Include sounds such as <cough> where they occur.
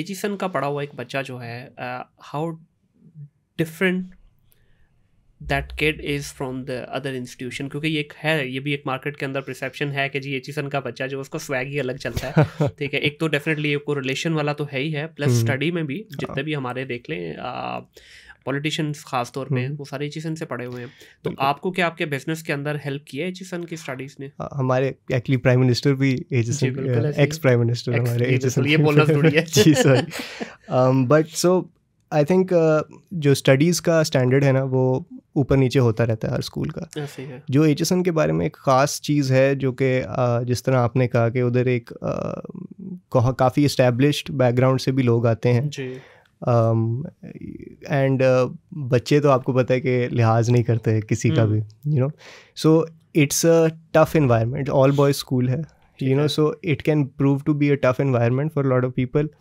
एजिसन का पढ़ा हुआ एक बच्चा जो है how uh, different that kid is from the other institution क्योंकि ये है ये भी एक मार्केट के अंदर परसेप्शन है कि जी एचिसन का बच्चा जो उसको स्वैग ही अलग चलता है <laughs> ठीक है एक तो डेफिनेटली एक रिलेशन तो वाला तो है ही है प्लस हम्म। स्टडी में भी जितने हाँ। भी हमारे देख लें पॉलिटिशियंस खास तौर पे हम्म। वो सारे एचिसन से पढ़े हुए हैं तो आपको क्या आपके बिजनेस के अंदर हेल्प किया है एचिसन की स्टडीज ने हाँ, हमारे एक्चुअली प्राइम मिनिस्टर भी एचिसन एक्स प्राइम मिनिस्टर हमारे एचिसन ये बोलना जरूरी है <laughs> जी sir but so I think जो स्टडीज़ का स्टैंडर्ड है ना वो ऊपर नीचे होता रहता है हर स्कूल का हाँ, है। जो एच के बारे में एक ख़ास चीज़ है जो कि जिस तरह आपने कहा कि उधर एक काफ़ी इस्टेब्लिश्ड बैकग्राउंड से भी लोग आते हैं एंड um, uh, बच्चे तो आपको पता है कि लिहाज नहीं करते किसी hmm. का भी you know so it's a tough environment all boys school है you know so it can prove to be a tough environment for lot of people